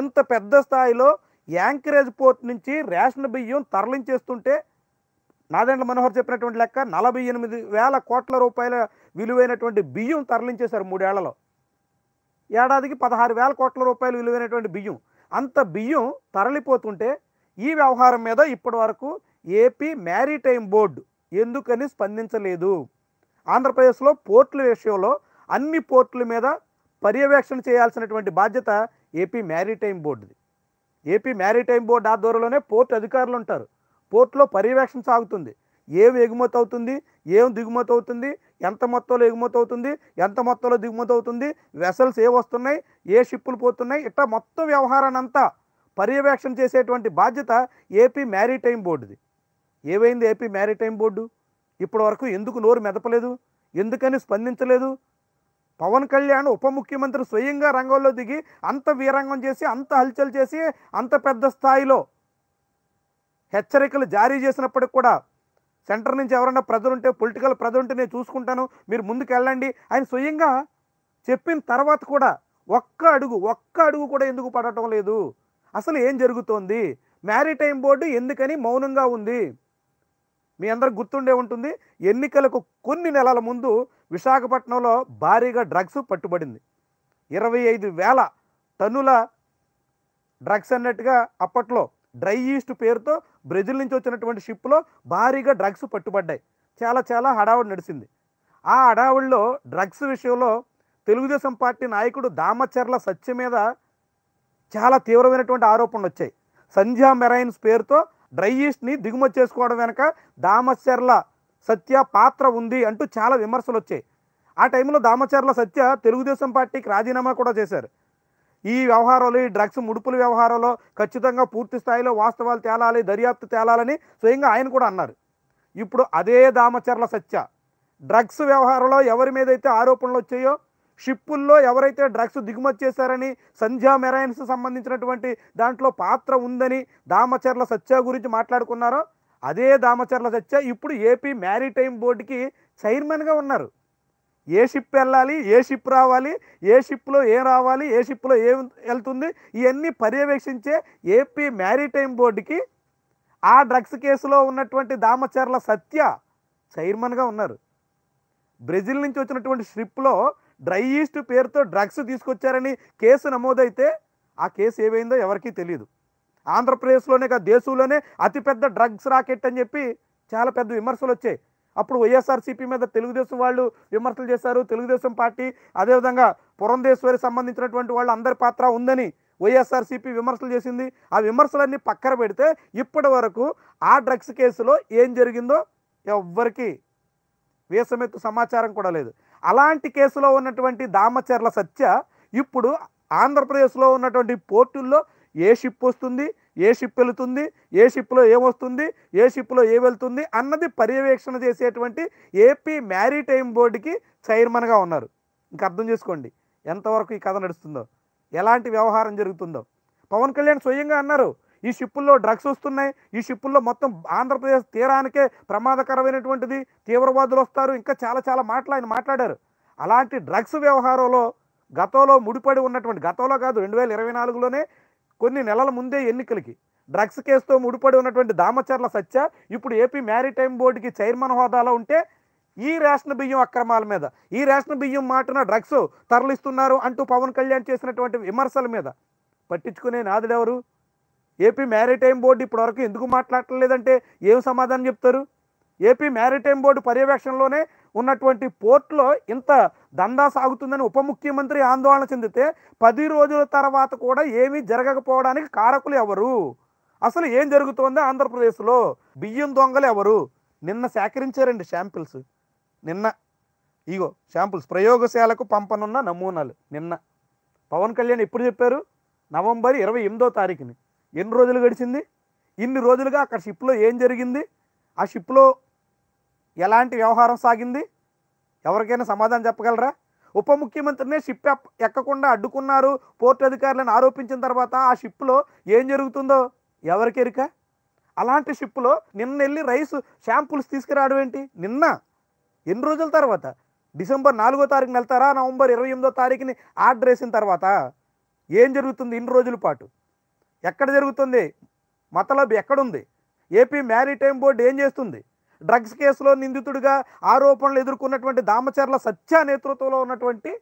ఇంత పెద్ద స్థాయిలో యాంకరేజ్ పోర్ట్ నుంచి రేషన్ బియ్యం తరలించేస్తుంటే నాదండ్ల మనోహర్ చెప్పినటువంటి లెక్క నలభై ఎనిమిది వేల కోట్ల రూపాయల విలువైనటువంటి బియ్యం తరలించేశారు మూడేళ్లలో ఏడాదికి పదహారు వేల కోట్ల రూపాయలు విలువైనటువంటి బియ్యం అంత బియ్యం తరలిపోతుంటే ఈ వ్యవహారం మీద ఇప్పటి వరకు ఏపీ మ్యారీటైమ్ బోర్డు ఎందుకని స్పందించలేదు ఆంధ్రప్రదేశ్లో పోర్టుల విషయంలో అన్ని పోర్టుల మీద పర్యవేక్షణ చేయాల్సినటువంటి బాధ్యత ఏపీ మ్యారీటైమ్ బోర్డుది ఏపీ మ్యారీటైమ్ బోర్డు ఆధ్వర్యంలోనే పోర్ట్ అధికారులు ఉంటారు పోర్టులో పర్యవేక్షణ సాగుతుంది ఏం ఎగుమతి అవుతుంది ఏం దిగుమతి అవుతుంది ఎంత మొత్తంలో ఎగుమతి అవుతుంది ఎంత మొత్తంలో దిగుమతి అవుతుంది వెసల్స్ ఏ వస్తున్నాయి ఏ షిప్పులు పోతున్నాయి ఇట్లా మొత్తం వ్యవహారాన్ని అంతా పర్యవేక్షణ చేసేటువంటి బాధ్యత ఏపీ మ్యారీటైమ్ బోర్డుది ఏవైంది ఏపీ మ్యారీటైమ్ బోర్డు ఇప్పటి వరకు ఎందుకు నోరు మెదపలేదు ఎందుకని స్పందించలేదు పవన్ కళ్యాణ్ ఉప ముఖ్యమంత్రి స్వయంగా రంగంలో దిగి అంత వీరంగం చేసి అంత హల్చల్ చేసి అంత పెద్ద స్థాయిలో హెచ్చరికలు జారీ చేసినప్పటికి కూడా సెంటర్ నుంచి ఎవరైనా ప్రజలుంటే పొలిటికల్ ప్రజలుంటే నేను చూసుకుంటాను మీరు ముందుకు వెళ్ళండి ఆయన స్వయంగా చెప్పిన తర్వాత కూడా ఒక్క అడుగు ఒక్క అడుగు కూడా ఎందుకు పడటం లేదు అసలు ఏం జరుగుతోంది మ్యారిటైమ్ బోర్డు ఎందుకని మౌనంగా ఉంది మీ అందరికి గుర్తుండే ఉంటుంది ఎన్నికలకు కొన్ని నెలల ముందు విశాఖపట్నంలో భారీగా డ్రగ్స్ పట్టుబడింది ఇరవై ఐదు వేల టన్నుల డ్రగ్స్ అన్నట్టుగా అప్పట్లో డ్రై ఈస్ట్ పేరుతో బ్రెజిల్ నుంచి వచ్చినటువంటి షిప్లో భారీగా డ్రగ్స్ పట్టుబడ్డాయి చాలా చాలా హడావుడి నడిచింది ఆ హడావుడిలో డ్రగ్స్ విషయంలో తెలుగుదేశం పార్టీ నాయకుడు దామచర్ల సత్య మీద చాలా తీవ్రమైనటువంటి ఆరోపణలు వచ్చాయి సంధ్యా మెరైన్స్ పేరుతో డ్రై ఈస్ట్ని దిగుమతి చేసుకోవడం వెనక దామచర్ల సత్య పాత్ర ఉంది అంటూ చాలా విమర్శలు వచ్చాయి ఆ టైంలో దామచర్ల సత్య తెలుగుదేశం పార్టీకి రాజీనామా కూడా చేశారు ఈ వ్యవహారాలు ఈ డ్రగ్స్ ముడుపుల వ్యవహారంలో ఖచ్చితంగా పూర్తి స్థాయిలో వాస్తవాలు తేలాలి దర్యాప్తు తేలాలని స్వయంగా ఆయన కూడా అన్నారు ఇప్పుడు అదే దామచర్ల సత్య డ్రగ్స్ వ్యవహారంలో ఎవరి మీద అయితే ఆరోపణలు వచ్చాయో షిప్పుల్లో ఎవరైతే డ్రగ్స్ దిగుమతి చేశారని సంధ్యా మెరైన్స్ సంబంధించినటువంటి దాంట్లో పాత్ర ఉందని దామచర్ల సత్య గురించి మాట్లాడుకున్నారో అదే దామచర్ల సత్య ఇప్పుడు ఏపీ మ్యారీటైమ్ బోర్డుకి చైర్మన్గా ఉన్నారు ఏ షిప్ వెళ్ళాలి ఏ షిప్ రావాలి ఏ షిప్లో ఏం రావాలి ఏ షిప్లో ఏం వెళ్తుంది ఇవన్నీ పర్యవేక్షించే ఏపీ మ్యారీటైమ్ బోర్డుకి ఆ డ్రగ్స్ కేసులో ఉన్నటువంటి దామచర్ల సత్య చైర్మన్గా ఉన్నారు బ్రెజిల్ నుంచి వచ్చినటువంటి షిప్లో డ్రై ఈస్ట్ పేరుతో డ్రగ్స్ తీసుకొచ్చారని కేసు నమోదైతే ఆ కేసు ఏమైందో ఎవరికీ తెలియదు ఆంధ్రప్రదేశ్లోనే కాదు దేశంలోనే అతిపెద్ద డ్రగ్స్ రాకెట్ అని చెప్పి చాలా పెద్ద విమర్శలు వచ్చాయి అప్పుడు వైఎస్ఆర్సీపీ మీద తెలుగుదేశం వాళ్ళు విమర్శలు చేశారు తెలుగుదేశం పార్టీ అదేవిధంగా పురంధేశ్వరి సంబంధించినటువంటి వాళ్ళు అందరి పాత్ర ఉందని వైఎస్ఆర్సీపీ విమర్శలు చేసింది ఆ విమర్శలన్నీ పక్కన పెడితే ఇప్పటి వరకు ఆ డ్రగ్స్ కేసులో ఏం జరిగిందో ఎవ్వరికీ వేసమెత్తు సమాచారం కూడా లేదు అలాంటి కేసులో ఉన్నటువంటి దామచర్ల సత్య ఇప్పుడు ఆంధ్రప్రదేశ్లో ఉన్నటువంటి పోర్టుల్లో ఏ షిప్ వస్తుంది ఏ షిప్ వెళుతుంది ఏ షిప్లో ఏమొస్తుంది ఏ షిప్లో ఏ వెళ్తుంది అన్నది పర్యవేక్షణ చేసేటువంటి ఏపీ మ్యారీటైమ్ బోర్డుకి చైర్మన్గా ఉన్నారు ఇంక అర్థం చేసుకోండి ఎంతవరకు ఈ కథ నడుస్తుందో ఎలాంటి వ్యవహారం జరుగుతుందో పవన్ కళ్యాణ్ స్వయంగా అన్నారు ఈ షిప్పుల్లో డ్రగ్స్ వస్తున్నాయి ఈ షిప్పుల్లో మొత్తం ఆంధ్రప్రదేశ్ తీరానికే ప్రమాదకరమైనటువంటిది తీవ్రవాదులు వస్తారు ఇంకా చాలా చాలా మాటలు ఆయన మాట్లాడారు అలాంటి డ్రగ్స్ వ్యవహారంలో గతంలో ముడిపడి ఉన్నటువంటి గతంలో కాదు రెండు వేల ఇరవై నాలుగులోనే కొన్ని నెలల ముందే ఎన్నికలకి డ్రగ్స్ కేసుతో ముడిపడి ఉన్నటువంటి దామచర్ల సత్య ఇప్పుడు ఏపీ మ్యారిటైమ్ బోర్డుకి చైర్మన్ హోదాలో ఉంటే ఈ రేషన్ బియ్యం అక్రమాల మీద ఈ రేషన్ బియ్యం మాటన డ్రగ్స్ తరలిస్తున్నారు అంటూ పవన్ కళ్యాణ్ చేసినటువంటి విమర్శల మీద పట్టించుకునే నాదుడెవరు ఏపీ మ్యారిటైమ్ బోర్డు ఇప్పటివరకు ఎందుకు మాట్లాడలేదంటే ఏం సమాధానం చెప్తారు ఏపీ మ్యారిటైమ్ బోర్డు పర్యవేక్షణలోనే ఉన్నటువంటి పోర్టులో ఇంత దందా సాగుతుందని ఉప ముఖ్యమంత్రి ఆందోళన చెందితే పది రోజుల తర్వాత కూడా ఏమీ జరగకపోవడానికి కారకులు ఎవరు అసలు ఏం జరుగుతోంది ఆంధ్రప్రదేశ్లో బియ్యం దొంగలు ఎవరు నిన్న సేకరించారండి శాంపిల్స్ నిన్న ఇగో శాంపుల్స్ ప్రయోగశాలకు పంపనున్న నమూనాలు నిన్న పవన్ కళ్యాణ్ ఎప్పుడు చెప్పారు నవంబర్ ఇరవై ఎనిమిదో తారీఖుని ఎన్ని రోజులు గడిచింది ఇన్ని రోజులుగా అక్కడ షిప్లో ఏం జరిగింది ఆ షిప్లో ఎలాంటి వ్యవహారం సాగింది ఎవరికైనా సమాధానం చెప్పగలరా ఉప ముఖ్యమంత్రినే షిప్ ఎక్కకుండా అడ్డుకున్నారు పోర్టు అధికారులను ఆరోపించిన తర్వాత ఆ షిప్లో ఏం జరుగుతుందో ఎవరికెరిక అలాంటి షిప్లో నిన్న వెళ్ళి రైస్ షాంపుల్స్ తీసుకురావడం ఏంటి నిన్న ఎన్ని రోజుల తర్వాత డిసెంబర్ నాలుగో తారీఖున వెళ్తారా నవంబర్ ఇరవై ఎనిమిదో తారీఖుని ఆర్డర్ వేసిన తర్వాత ఏం జరుగుతుంది ఇన్ని రోజుల పాటు ఎక్కడ జరుగుతుంది మతలబ్ ఎక్కడుంది ఏపీ మ్యారీటైమ్ బోర్డు ఏం చేస్తుంది డ్రగ్స్ కేసులో నిందితుడిగా ఆరోపణలు ఎదుర్కొన్నటువంటి దామచర్ల సత్య నేతృత్వంలో ఉన్నటువంటి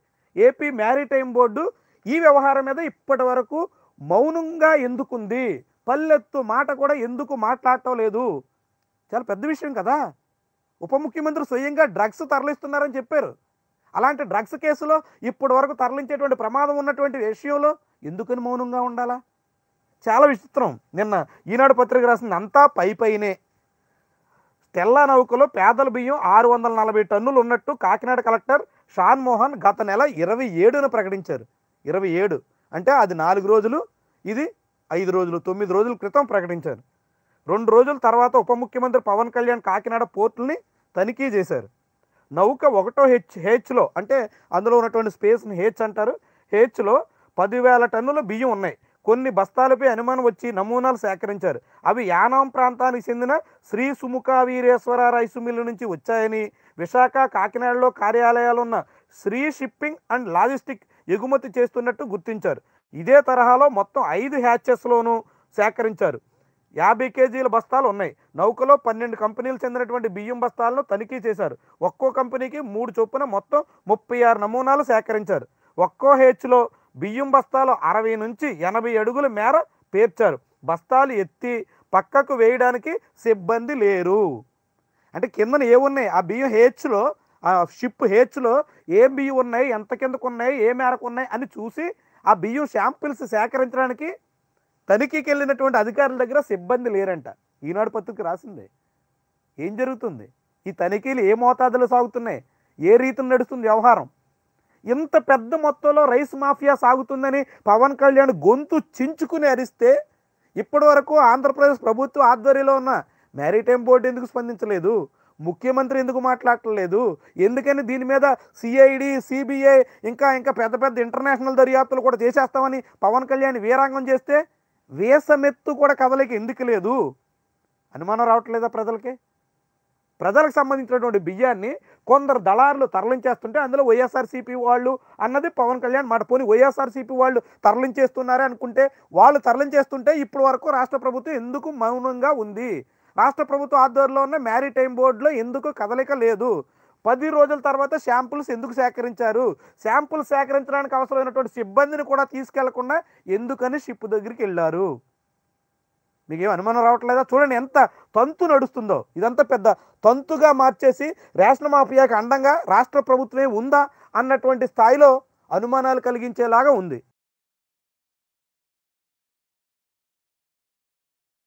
ఏపీ మ్యారీటైమ్ బోర్డు ఈ వ్యవహారం మీద ఇప్పటి వరకు మౌనంగా ఎందుకుంది పల్లెత్తు మాట కూడా ఎందుకు మాట్లాడటం లేదు చాలా పెద్ద విషయం కదా ఉప ముఖ్యమంత్రి స్వయంగా డ్రగ్స్ తరలిస్తున్నారని చెప్పారు అలాంటి డ్రగ్స్ కేసులో ఇప్పటి వరకు తరలించేటువంటి ప్రమాదం ఉన్నటువంటి విషయంలో ఎందుకని మౌనంగా ఉండాలా చాలా విచిత్రం నిన్న ఈనాడు పత్రిక రాసింది అంతా పై పైనే తెల్ల నౌకలో పేదల బియ్యం ఆరు వందల నలభై టన్నులు ఉన్నట్టు కాకినాడ కలెక్టర్ షాన్ మోహన్ గత నెల ఇరవై ఏడున ప్రకటించారు ఇరవై ఏడు అంటే అది నాలుగు రోజులు ఇది ఐదు రోజులు తొమ్మిది రోజుల క్రితం ప్రకటించారు రెండు రోజుల తర్వాత ఉప ముఖ్యమంత్రి పవన్ కళ్యాణ్ కాకినాడ పోర్టుల్ని తనిఖీ చేశారు నౌక ఒకటో హెచ్ హెచ్లో అంటే అందులో ఉన్నటువంటి స్పేస్ని హెచ్ అంటారు హెచ్లో పదివేల టన్నుల బియ్యం ఉన్నాయి కొన్ని బస్తాలపై అనుమానం వచ్చి నమూనాలు సేకరించారు అవి యానాం ప్రాంతానికి చెందిన శ్రీ సుముఖ వీరేశ్వర రైసు మిల్లు నుంచి వచ్చాయని విశాఖ కాకినాడలో కార్యాలయాలున్న శ్రీ షిప్పింగ్ అండ్ లాజిస్టిక్ ఎగుమతి చేస్తున్నట్టు గుర్తించారు ఇదే తరహాలో మొత్తం ఐదు హ్యాచెస్లోనూ సేకరించారు యాభై కేజీల బస్తాలు ఉన్నాయి నౌకలో పన్నెండు కంపెనీలు చెందినటువంటి బియ్యం బస్తాలను తనిఖీ చేశారు ఒక్కో కంపెనీకి మూడు చొప్పున మొత్తం ముప్పై ఆరు నమూనాలు సేకరించారు ఒక్కో హెచ్లో బియ్యం బస్తాలు అరవై నుంచి ఎనభై అడుగుల మేర పేర్చారు బస్తాలు ఎత్తి పక్కకు వేయడానికి సిబ్బంది లేరు అంటే కిందన ఏమున్నాయి ఆ బియ్యం హేచ్లో ఆ షిప్ హేచ్లో ఏ బియ్యం ఉన్నాయి ఎంత కిందకు ఉన్నాయి ఏ మేరకు ఉన్నాయి అని చూసి ఆ బియ్యం శాంపిల్స్ సేకరించడానికి తనిఖీకి వెళ్ళినటువంటి అధికారుల దగ్గర సిబ్బంది లేరంట ఈనాడు పత్రిక రాసింది ఏం జరుగుతుంది ఈ తనిఖీలు ఏ మోతాదులో సాగుతున్నాయి ఏ రీతిని నడుస్తుంది వ్యవహారం ఇంత పెద్ద మొత్తంలో రైస్ మాఫియా సాగుతుందని పవన్ కళ్యాణ్ గొంతు చించుకుని అరిస్తే ఇప్పటి వరకు ఆంధ్రప్రదేశ్ ప్రభుత్వం ఆధ్వర్యంలో ఉన్న మ్యారీటైమ్ బోర్డు ఎందుకు స్పందించలేదు ముఖ్యమంత్రి ఎందుకు మాట్లాడలేదు ఎందుకని దీని మీద సిఐడి సిబిఐ ఇంకా ఇంకా పెద్ద పెద్ద ఇంటర్నేషనల్ దర్యాప్తులు కూడా చేసేస్తామని పవన్ కళ్యాణ్ వీరాంగం చేస్తే వేసమెత్తు కూడా కదలికి ఎందుకు లేదు అనుమానం రావట్లేదా ప్రజలకి ప్రజలకు సంబంధించినటువంటి బియ్యాన్ని కొందరు దళారులు తరలించేస్తుంటే అందులో వైఎస్ఆర్సీపీ వాళ్ళు అన్నది పవన్ కళ్యాణ్ మాట పోని వైఎస్ఆర్సీపీ వాళ్ళు తరలించేస్తున్నారే అనుకుంటే వాళ్ళు తరలించేస్తుంటే ఇప్పటి వరకు రాష్ట్ర ప్రభుత్వం ఎందుకు మౌనంగా ఉంది రాష్ట్ర ప్రభుత్వం ఆధ్వర్యంలో ఉన్న మ్యారిటైమ్ బోర్డులో ఎందుకు కదలిక లేదు పది రోజుల తర్వాత శాంపుల్స్ ఎందుకు సేకరించారు శాంపుల్స్ సేకరించడానికి అవసరమైనటువంటి సిబ్బందిని కూడా తీసుకెళ్లకుండా ఎందుకని షిప్ దగ్గరికి వెళ్ళారు మీకేం అనుమానం రావట్లేదా చూడండి ఎంత తంతు నడుస్తుందో ఇదంతా పెద్ద తంతుగా మార్చేసి రేషన్ మాఫియాకి అండంగా రాష్ట్ర ప్రభుత్వమే ఉందా అన్నటువంటి స్థాయిలో అనుమానాలు కలిగించేలాగా ఉంది